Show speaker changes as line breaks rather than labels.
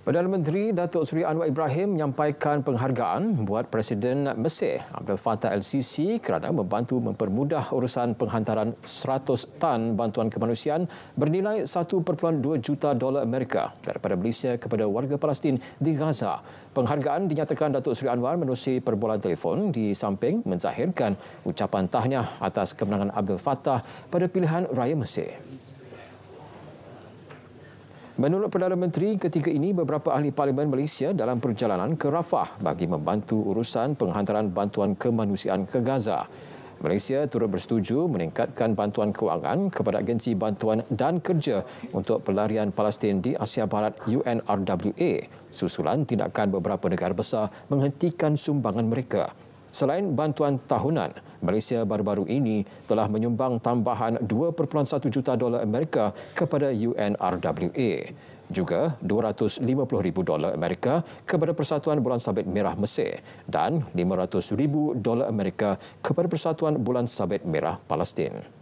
Perdana Menteri Datuk Seri Anwar Ibrahim menyampaikan penghargaan buat Presiden Mesir Abdel Fattah El-Sisi kerana membantu mempermudah urusan penghantaran 100 tan bantuan kemanusiaan bernilai 1.2 juta dolar Amerika daripada Malaysia kepada warga Palestin di Gaza. Penghargaan dinyatakan Datuk Seri Anwar menerusi perbualan telefon di samping menzahirkan ucapan tahniah atas kemenangan Abdel Fattah pada pilihan raya Mesir. Menurut Perdana Menteri, ketika ini beberapa ahli parlimen Malaysia dalam perjalanan ke Rafah bagi membantu urusan penghantaran bantuan kemanusiaan ke Gaza. Malaysia turut bersetuju meningkatkan bantuan kewangan kepada agensi bantuan dan kerja untuk pelarian Palestin di Asia Barat UNRWA susulan tindakan beberapa negara besar menghentikan sumbangan mereka. Selain bantuan tahunan, Malaysia baru-baru ini telah menyumbang tambahan 2.1 juta dolar Amerika kepada UNRWA. Juga 250 ribu dolar Amerika kepada Persatuan Bulan Sabit Merah Mesir dan 500 ribu dolar Amerika kepada Persatuan Bulan Sabit Merah Palestin.